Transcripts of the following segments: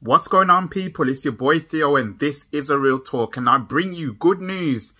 What's going on people? It's your boy Theo and this is a real talk and I bring you good news.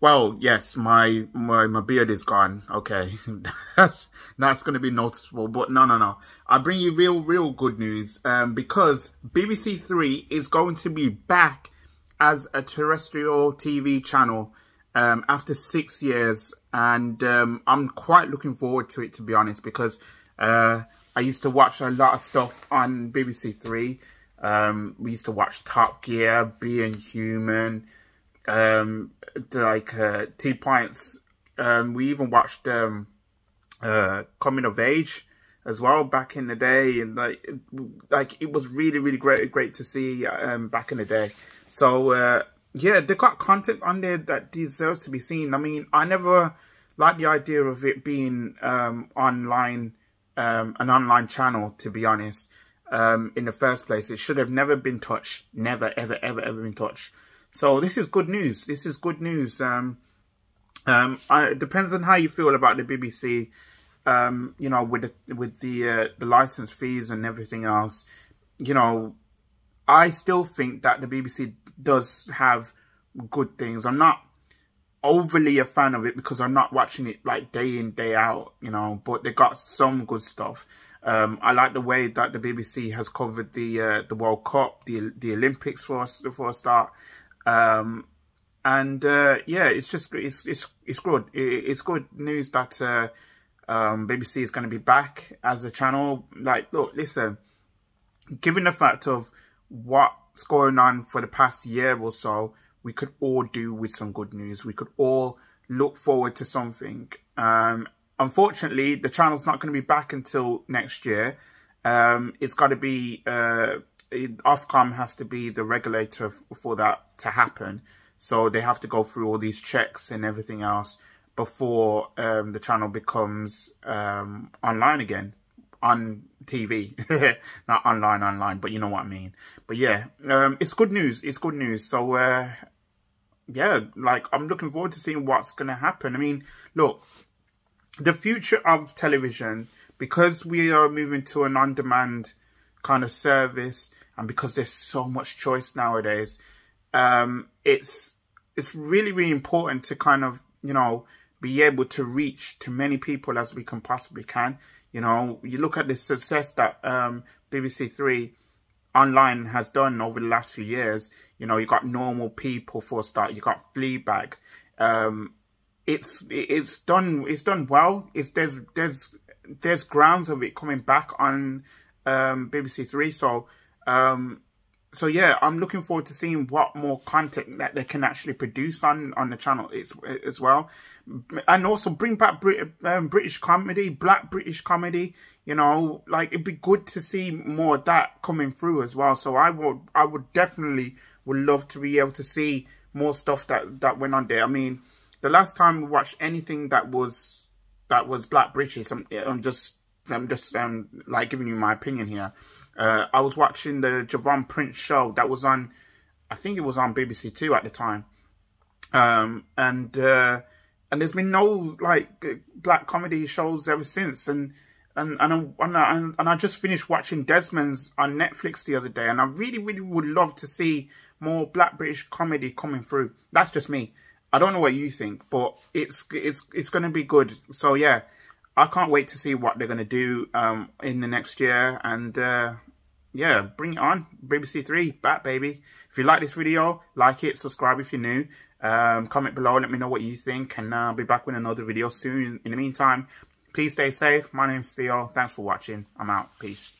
Well, yes, my my, my beard is gone. Okay. that's that's going to be noticeable, but no no no. I bring you real real good news um because BBC 3 is going to be back as a terrestrial TV channel um after 6 years and um I'm quite looking forward to it to be honest because uh I used to watch a lot of stuff on BBC 3 um, we used to watch Top Gear, Being Human, um, like uh, Tea Points. Um, we even watched um, uh, Coming of Age as well back in the day, and like like it was really really great great to see um, back in the day. So uh, yeah, they got content on there that deserves to be seen. I mean, I never liked the idea of it being um, online, um, an online channel to be honest um, in the first place. It should have never been touched. Never, ever, ever, ever been touched. So this is good news. This is good news. Um, um, I, it depends on how you feel about the BBC. Um, you know, with the, with the uh, the license fees and everything else. You know, I still think that the BBC does have good things. I'm not overly a fan of it because I'm not watching it like day in day out. You know, but they got some good stuff. Um, I like the way that the BBC has covered the uh, the World Cup, the the Olympics for us for a start, um, and uh, yeah, it's just it's it's it's good. It's good news that uh, um, BBC is going to be back as a channel. Like, look, listen, given the fact of what's going on for the past year or so, we could all do with some good news. We could all look forward to something. Um, unfortunately, the channel's not going to be back until next year. Um, it's got to be, uh, Ofcom has to be the regulator for that to happen. So they have to go through all these checks and everything else before um, the channel becomes um, online again on TV, not online, online, but you know what I mean. But yeah, um, it's good news. It's good news. So, uh, yeah, like I'm looking forward to seeing what's going to happen. I mean, look, the future of television, because we are moving to an on-demand kind of service and because there's so much choice nowadays, um, it's it's really, really important to kind of, you know, be able to reach to many people as we can possibly can. You know, you look at the success that um, BBC Three online has done over the last few years. You know, you got normal people for a start. You got Fleabag. Um, it's it's done it's done well. It's there's there's there's grounds of it coming back on um, BBC Three. So um, so yeah, I'm looking forward to seeing what more content that they can actually produce on on the channel as, as well, and also bring back Brit, um, British comedy, black British comedy. You know, like it'd be good to see more of that coming through as well. So I would I would definitely would love to be able to see more stuff that that went on there. I mean the last time we watched anything that was that was black British, I'm, I'm just I'm just um like giving you my opinion here. Uh, I was watching the Javon Prince show that was on, I think it was on BBC Two at the time, um, and uh, and there's been no like black comedy shows ever since, and and and I, and I, and I just finished watching Desmond's on Netflix the other day, and I really really would love to see more black British comedy coming through. That's just me. I don't know what you think, but it's it's it's going to be good. So yeah, I can't wait to see what they're going to do um, in the next year. And uh, yeah, bring it on. BBC Three, back baby. If you like this video, like it, subscribe if you're new. Um, comment below, let me know what you think. And I'll be back with another video soon. In the meantime, please stay safe. My name's Theo. Thanks for watching. I'm out. Peace.